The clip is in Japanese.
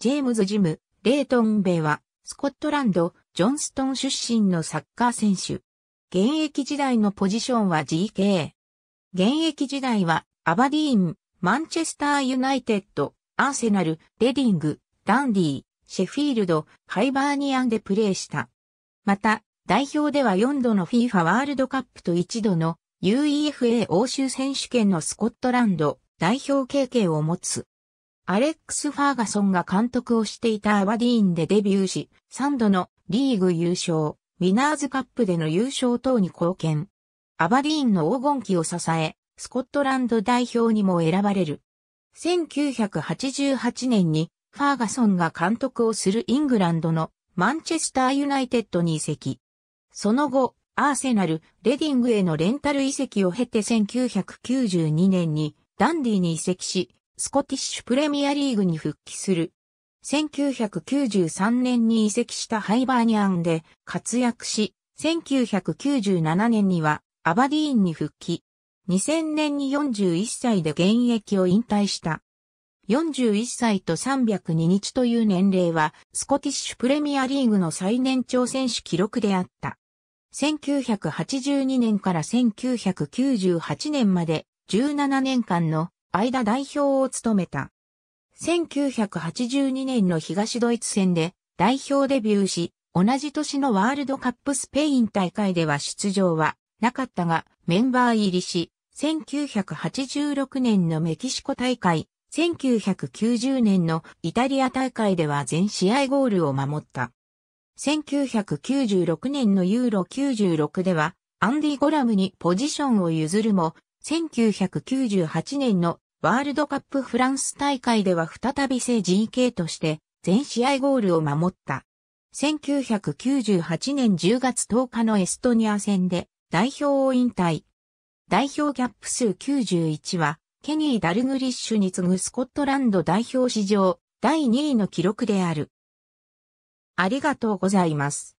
ジェームズ・ジム、レイトン・ベイは、スコットランド、ジョンストン出身のサッカー選手。現役時代のポジションは GK。現役時代は、アバディーン、マンチェスター・ユナイテッド、アーセナル、レディング、ダンディー、シェフィールド、ハイバーニアンでプレーした。また、代表では4度の FIFA ワールドカップと1度の UEFA 欧州選手権のスコットランド代表経験を持つ。アレックス・ファーガソンが監督をしていたアバディーンでデビューし、3度のリーグ優勝、ウィナーズカップでの優勝等に貢献。アバディーンの黄金期を支え、スコットランド代表にも選ばれる。1988年にファーガソンが監督をするイングランドのマンチェスターユナイテッドに移籍。その後、アーセナル、レディングへのレンタル移籍を経て1992年にダンディに移籍し、スコティッシュプレミアリーグに復帰する。1993年に移籍したハイバーニアンで活躍し、1997年にはアバディーンに復帰。2000年に41歳で現役を引退した。41歳と302日という年齢は、スコティッシュプレミアリーグの最年長選手記録であった。1982年から1998年まで17年間の間代表を務めた。1982年の東ドイツ戦で代表デビューし、同じ年のワールドカップスペイン大会では出場はなかったが、メンバー入りし、1986年のメキシコ大会、1990年のイタリア大会では全試合ゴールを守った。1996年のユーロ96では、アンディ・ゴラムにポジションを譲るも、1998年のワールドカップフランス大会では再び正 GK として全試合ゴールを守った。1998年10月10日のエストニア戦で代表を引退。代表キャップ数91は、ケニー・ダルグリッシュに次ぐスコットランド代表史上第2位の記録である。ありがとうございます。